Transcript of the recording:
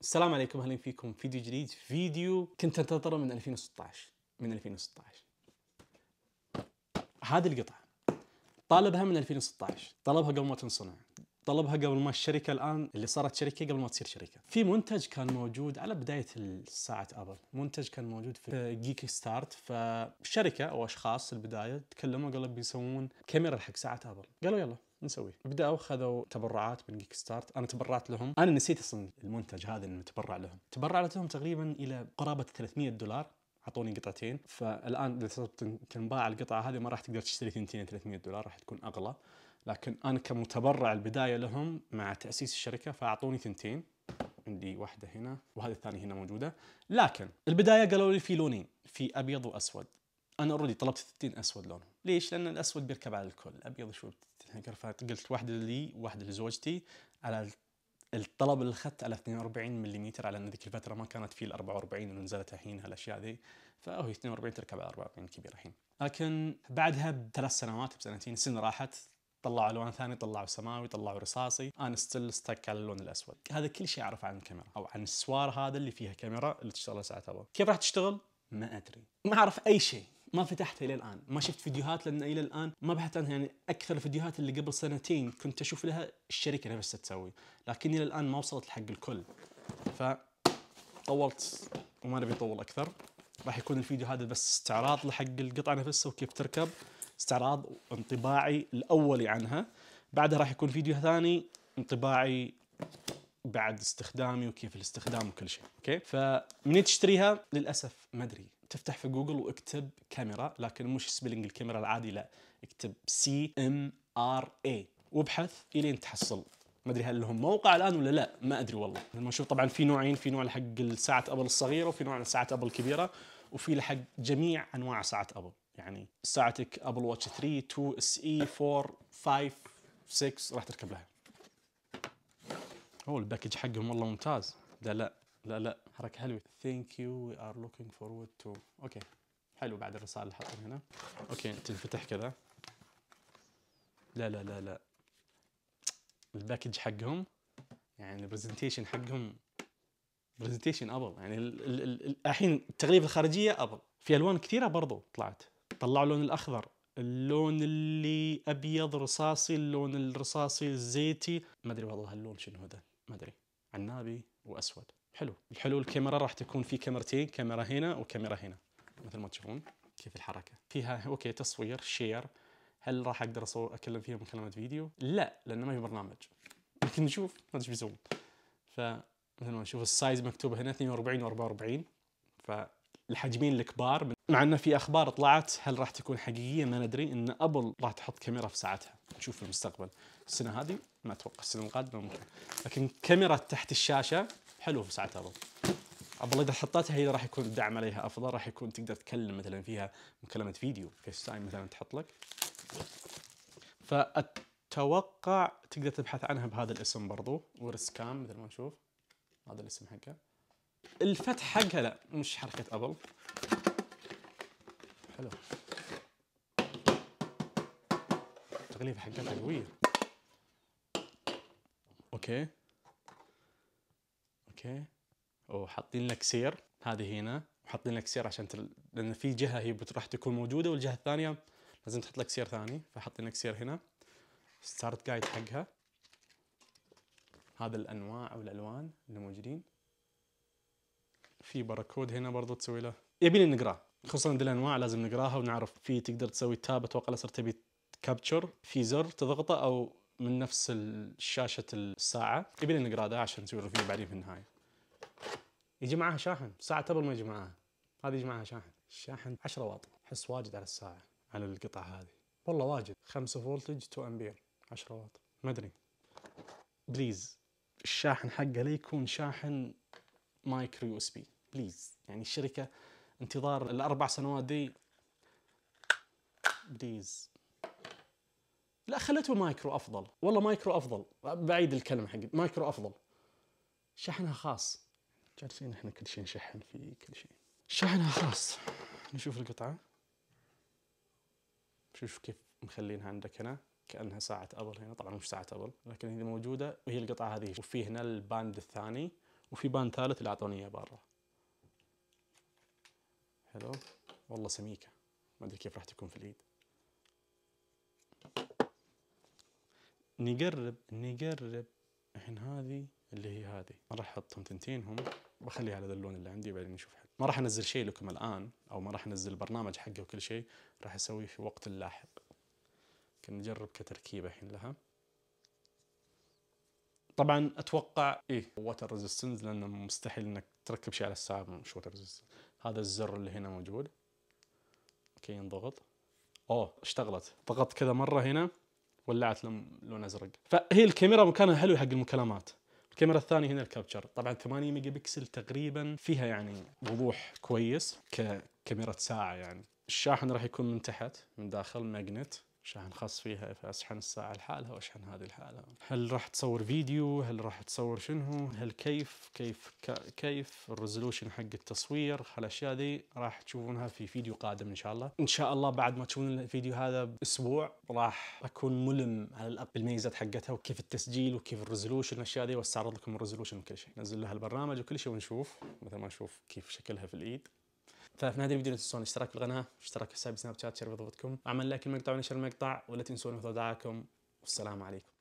السلام عليكم اهلا فيكم فيديو جديد فيديو كنت انتظره من 2016 من 2016 هذه القطعه طالبها من 2016 طلبها قبل ما تنصنع طلبها قبل ما الشركه الان اللي صارت شركه قبل ما تصير شركه في منتج كان موجود على بدايه الساعة ابل منتج كان موجود في جيك ستارت فشركه او اشخاص البدايه تكلموا قالوا بيسوون كاميرا حق ساعه ابل قالوا يلا نسويه بداوا خذوا تبرعات من جيك ستارت انا تبرعت لهم انا نسيت اصلا المنتج هذا اللي تبرع لهم تبرعت لهم تقريبا الى قرابه 300 دولار اعطوني قطعتين فالان اذا تنباع القطعه هذه ما راح تقدر تشتري ثنتين 300 دولار راح تكون اغلى لكن انا كمتبرع البدايه لهم مع تاسيس الشركه فاعطوني ثنتين عندي واحده هنا وهذه الثانيه هنا موجوده لكن البدايه قالوا لي في لونين في ابيض واسود انا اوريدي طلبت ثنتين اسود لونهم ليش لان الاسود بيركب على الكل الابيض شو قلت قلت واحده لي واحده لزوجتي على الطلب اللي اخذته على 42 ملم على ان ذيك الفتره ما كانت فيه ال 44 اللي نزلت الحين هالاشياء ذي فهي 42 تركب على 44 كبيره الحين لكن بعدها بثلاث سنوات بسنتين سن راحت طلعوا الوان ثانيه طلعوا سماوي طلعوا رصاصي انا ستيل ستك على اللون الاسود هذا كل شيء اعرفه عن الكاميرا او عن السوار هذا اللي فيها كاميرا اللي تشتغل ابو كيف راح تشتغل ما ادري ما اعرف اي شيء ما فتحتها الى الان ما شفت فيديوهات لان الى الان ما بحثت عنها يعني اكثر الفيديوهات اللي قبل سنتين كنت اشوف لها الشركه نفسها تسوي لكن الى الان ما وصلت لحق الكل ف طولت وما نبي نطول اكثر راح يكون الفيديو هذا بس استعراض لحق القطعه نفسها وكيف تركب استعراض انطباعي الاولي عنها بعدها راح يكون فيديو ثاني انطباعي بعد استخدامي وكيف الاستخدام وكل شيء اوكي فمن تشتريها للاسف ما ادري تفتح في جوجل واكتب كاميرا لكن مش سبيلنج الكاميرا العادي لا اكتب سي ام ار اي وابحث الين تحصل ما ادري هل لهم موقع الان ولا لا ما ادري والله لما اشوف طبعا في نوعين في نوع حق ساعه ابل الصغيره وفي نوع ساعه ابل الكبيره وفي لحق جميع انواع ساعات ابل يعني ساعتك ابل واتش 3 2 اس اي 4 5 6 راح تركب لها هو الباكج حقهم والله ممتاز ده لا لا لا حركة حلوة ثانك يو وي ار لوكينج فورورد تو اوكي حلو بعد الرسالة اللي حطها هنا اوكي تنفتح كذا لا لا لا لا الباكج حقهم يعني البرزنتيشن حقهم برزنتيشن ابل يعني الحين التغليف الخارجيه ابل في الوان كثيره برضو طلعت طلعوا اللون الاخضر اللون اللي ابيض رصاصي اللون الرصاصي الزيتي ما ادري والله هاللون شنو هذا ما ادري عنابي واسود حلو الحلو الكاميرا راح تكون في كاميرتين كاميرا هنا وكاميرا هنا مثل ما تشوفون كيف الحركه فيها اوكي تصوير شير هل راح اقدر أصور اكلم فيها مكالمات فيديو لا لانه ما في برنامج لكن نشوف ما ادري بيسوون فمثل ما نشوف السايز مكتوب هنا 42 و 44 فالحجمين الكبار من... مع انه في اخبار طلعت هل راح تكون حقيقيه ما ندري ان ابل راح تحط كاميرا في ساعتها نشوف في المستقبل السنه هذه ما اتوقع السنه القادمه ممكن لكن كاميرا تحت الشاشه حلو في ساعتها عبد ابل اذا حطيتها هي راح يكون الدعم عليها افضل راح يكون تقدر تكلم مثلا فيها مكالمه فيديو فيس تايم مثلا تحط لك فاتوقع تقدر تبحث عنها بهذا الاسم برضو ورسكام مثل ما نشوف هذا الاسم حقها الفتح حقها لا مش حركه ابل حلو التغليفه حقتها قويه اوكي اوكي وحاطين لك سير هذه هنا وحاطين لك سير عشان تل... لان في جهه هي راح تكون موجوده والجهه الثانيه لازم تحط لك سير ثاني فحاطين لك سير هنا ستارت جايد حقها هذا الانواع والالوان اللي موجودين في باركود هنا برضو تسوي له يبيني نقراه خصوصا دي الانواع لازم نقراها ونعرف في تقدر تسوي تاب اتوقع لو صرت تبي كابتشر في زر تضغطه او من نفس الشاشة الساعه يبي لي نقرا عشان نسوي ريفيو بعدين في النهايه يجي معاها شاحن ساعه تبر ما يجي معاها هذه يجي معاها شاحن الشاحن 10 واط احس واجد على الساعه على القطعه هذه والله واجد 5 فولتج 2 امبير 10 واط ما ادري بليز الشاحن حقه ليه يكون شاحن مايكرو يو اس بي بليز يعني الشركه انتظار الاربع سنوات دي بليز لا خلته مايكرو افضل والله مايكرو افضل بعيد الكلمه حق مايكرو افضل شحنها خاص جالسين احنا كل شيء نشحن فيه كل شيء شحنها خاص نشوف القطعه شوف كيف مخلينها عندك هنا كانها ساعه ابل هنا طبعا مش ساعه ابل لكن هي موجوده وهي القطعه هذه وفي هنا الباند الثاني وفي باند ثالث اللي اعطوني اياه برا حلو والله سميكه ما ادري كيف راح تكون في اليد نقرب نقرب الحين هذه اللي هي هذه ما راح احطهم تنتينهم بخليها على اللون اللي عندي بعدين نشوف حل ما راح انزل شيء لكم الان او ما راح انزل البرنامج حقه وكل شيء راح اسويه في وقت لاحق نجرب كتركيبه الحين لها طبعا اتوقع ايه ووتر ريزيستنس لانه مستحيل انك تركب شيء على الساعه مش ووتر ريزيستنس هذا الزر اللي هنا موجود اوكي ينضغط اوه اشتغلت ضغطت كذا مره هنا ولعت لون ازرق فهي الكاميرا مكانها حلو حق المكالمات الكاميرا الثانيه هنا الكابتشر طبعا 8 ميجا بكسل تقريبا فيها يعني وضوح كويس ككاميرا ساعه يعني الشاحن راح يكون من تحت من داخل ماجنت شاحن خاص فيها فاشحن الساعه لحالها واشحن هذه لحالها هل راح تصور فيديو هل راح تصور شنو هل كيف كيف كيف الريزولوشن حق التصوير هالاشياء ذي راح تشوفونها في فيديو قادم ان شاء الله ان شاء الله بعد ما تشوفون الفيديو هذا باسبوع راح اكون ملم على الاب بالميزات حقتها وكيف التسجيل وكيف الريزولوشن الاشياء ذي واستعرض لكم الريزولوشن وكل شيء نزل لها البرنامج وكل شيء ونشوف مثل ما نشوف كيف شكلها في الايد ففي هذا الفيديو لا تنسون الاشتراك في القناه واشتراك حساب سناب شات شرف ضغطكم اعمل لايك المقطع ونشر المقطع ولا تنسون مثل دعاكم والسلام عليكم